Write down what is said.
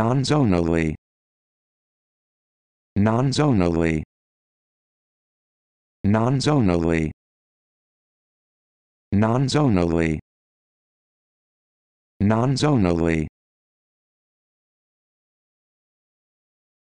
non-zonally non-zonally non-zonally non-zonally non-zonally